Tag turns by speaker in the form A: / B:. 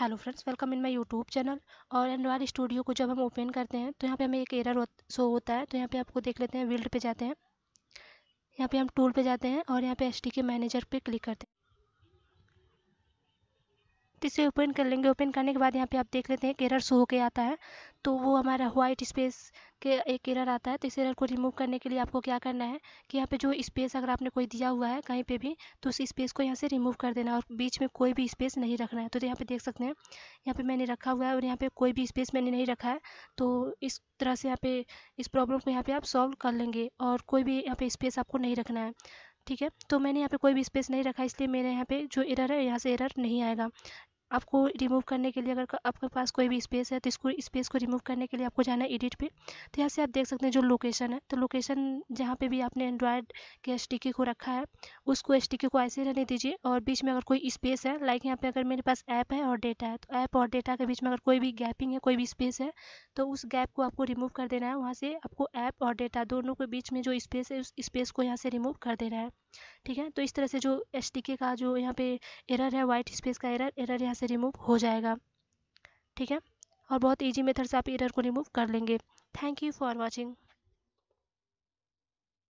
A: hello friends welcome in my YouTube channel और Android studio को जब हम ओपन करते हैं तो यहाँ पे हमें एक एरर शो हो, होता है तो यहाँ पे आपको देख लेते हैं वील्ड पे जाते हैं यहाँ पे हम टूल पे जाते हैं और यहाँ पे एस के मैनेजर पे क्लिक करते हैं तो इसे ओपन कर लेंगे ओपन करने के बाद यहाँ पे आप देख लेते हैं एक एरर शो के आता है तो वो हमारा व्हाइट स्पेस के एक एरर आता है तो इस एरर को रिमूव करने के लिए आपको क्या करना है कि यहाँ पे जो स्पेस अगर आपने कोई दिया हुआ है कहीं पे भी तो उस स्पेस को यहाँ से रिमूव कर देना और बीच में कोई भी स्पेस नहीं रखना है तो, यहाँ पर देख सकते हैं यहाँ पर मैंने रखा हुआ है और यहाँ पर कोई भी स्पेस मैंने नहीं रखा है तो इस तरह से यहाँ पे इस प्रॉब्लम को यहाँ पर आप सॉल्व कर लेंगे और कोई भी यहाँ पर स्पेस आपको नहीं रखना है ठीक है तो मैंने यहाँ पे कोई भी स्पेस नहीं रखा इसलिए मेरे यहाँ पे जो एरर है यहाँ से एरर नहीं आएगा आपको रिमूव करने के लिए अगर आपके पास कोई भी स्पेस है तो इसको स्पेस को रिमूव करने के लिए आपको जाना है एडिट पे तो यहाँ से आप देख सकते हैं जो लोकेशन है तो लोकेशन जहाँ पे भी आपने एंड्रॉयड के एस को रखा है उसको एस को ऐसे रहने दीजिए और बीच में अगर कोई स्पेस है लाइक यहाँ पे अगर मेरे पास ऐप है और डेटा है तो ऐप और डेटा के बीच में अगर कोई भी गैपिंग है कोई भी स्पेस है तो उस गैप को आपको रिमूव कर देना है वहाँ से आपको ऐप और डेटा दोनों के बीच में जो स्पेस है उस स्पेस को यहाँ से रिमूव कर देना है ठीक है तो इस तरह से जो एच का जो यहाँ पे एरर है वाइट स्पेस का एरर एरर यहाँ से रिमूव हो जाएगा ठीक है और बहुत ईजी मेथड से आप एरर को रिमूव कर लेंगे थैंक यू फॉर वॉचिंग